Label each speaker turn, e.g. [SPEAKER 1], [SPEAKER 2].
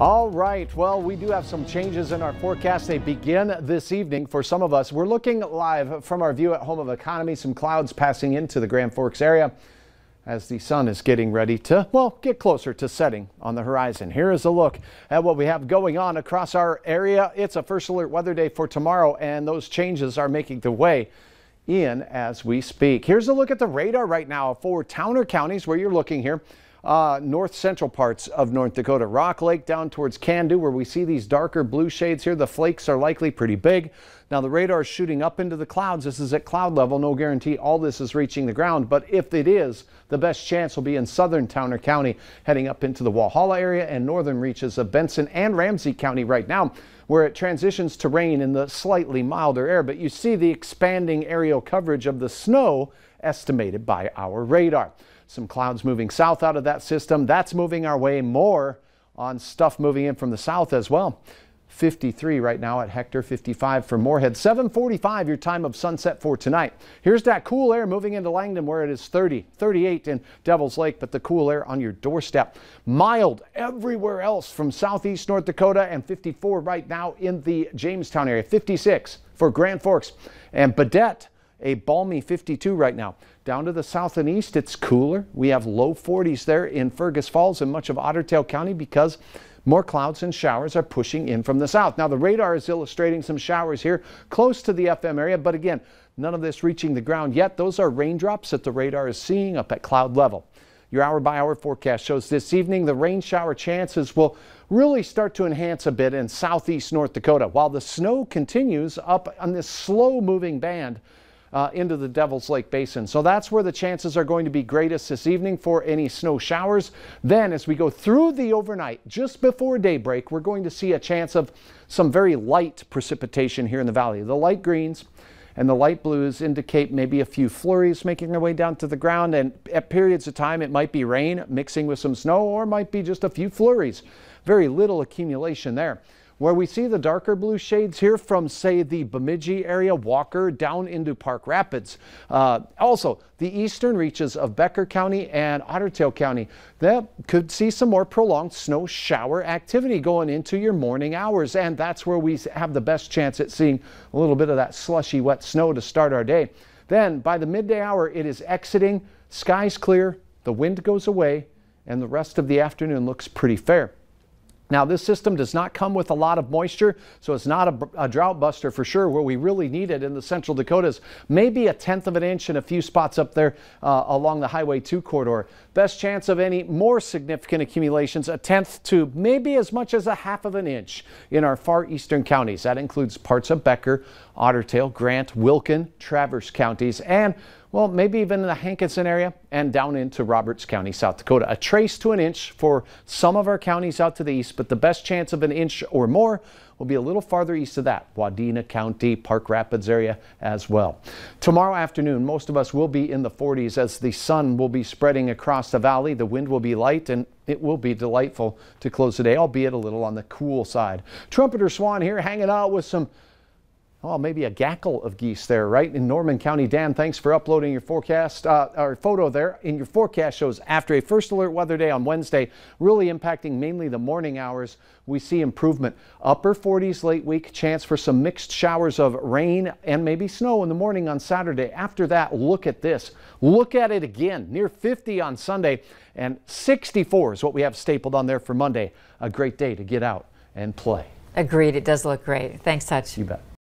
[SPEAKER 1] All right. Well, we do have some changes in our forecast. They begin this evening for some of us. We're looking live from our view at Home of Economy, some clouds passing into the Grand Forks area as the sun is getting ready to, well, get closer to setting on the horizon. Here is a look at what we have going on across our area. It's a first alert weather day for tomorrow, and those changes are making their way in as we speak. Here's a look at the radar right now for Towner counties where you're looking here uh, north central parts of North Dakota. Rock Lake down towards Candu, where we see these darker blue shades here. The flakes are likely pretty big. Now, the radar is shooting up into the clouds. This is at cloud level. No guarantee all this is reaching the ground, but if it is, the best chance will be in southern Towner County, heading up into the Walhalla area and northern reaches of Benson and Ramsey County right now, where it transitions to rain in the slightly milder air. But you see the expanding aerial coverage of the snow estimated by our radar. Some clouds moving south out of that system. That's moving our way more on stuff moving in from the south as well. 53 right now at Hector 55 for Moorhead. 745 your time of sunset for tonight. Here's that cool air moving into Langdon where it is 30, 38 in Devil's Lake, but the cool air on your doorstep. Mild everywhere else from southeast North Dakota and 54 right now in the Jamestown area. 56 for Grand Forks and Badette a balmy 52 right now. Down to the south and east, it's cooler. We have low 40s there in Fergus Falls and much of Ottertail County because more clouds and showers are pushing in from the south. Now, the radar is illustrating some showers here close to the FM area, but again, none of this reaching the ground yet. Those are raindrops that the radar is seeing up at cloud level. Your hour by hour forecast shows this evening the rain shower chances will really start to enhance a bit in southeast North Dakota while the snow continues up on this slow moving band uh, into the Devil's Lake Basin. So that's where the chances are going to be greatest this evening for any snow showers. Then as we go through the overnight, just before daybreak, we're going to see a chance of some very light precipitation here in the valley. The light greens and the light blues indicate maybe a few flurries making their way down to the ground. And at periods of time, it might be rain mixing with some snow or might be just a few flurries. Very little accumulation there. Where we see the darker blue shades here from, say, the Bemidji area, Walker, down into Park Rapids. Uh, also, the eastern reaches of Becker County and Ottertail County. That could see some more prolonged snow shower activity going into your morning hours, and that's where we have the best chance at seeing a little bit of that slushy, wet snow to start our day. Then, by the midday hour, it is exiting, skies clear, the wind goes away, and the rest of the afternoon looks pretty fair. Now, this system does not come with a lot of moisture, so it's not a, a, drought buster for sure. Where we really need it in the central Dakotas, maybe a tenth of an inch in a few spots up there uh, along the Highway 2 corridor. Best chance of any more significant accumulations, a tenth to maybe as much as a half of an inch in our far eastern counties. That includes parts of Becker, Ottertail, Grant, Wilkin, Traverse counties, and well, maybe even in the Hankinson area and down into Roberts County, South Dakota. A trace to an inch for some of our counties out to the east, but the best chance of an inch or more will be a little farther east of that, Wadena County, Park Rapids area as well. Tomorrow afternoon, most of us will be in the 40s as the sun will be spreading across the valley. The wind will be light and it will be delightful to close the day, albeit a little on the cool side. Trumpeter Swan here hanging out with some Oh, maybe a gaggle of geese there, right? In Norman County. Dan, thanks for uploading your forecast uh, photo there. In your forecast shows after a first alert weather day on Wednesday, really impacting mainly the morning hours, we see improvement. Upper 40s late week, chance for some mixed showers of rain and maybe snow in the morning on Saturday. After that, look at this. Look at it again. Near 50 on Sunday and 64 is what we have stapled on there for Monday. A great day to get out and play. Agreed. It does look great. Thanks, Hutch. You bet.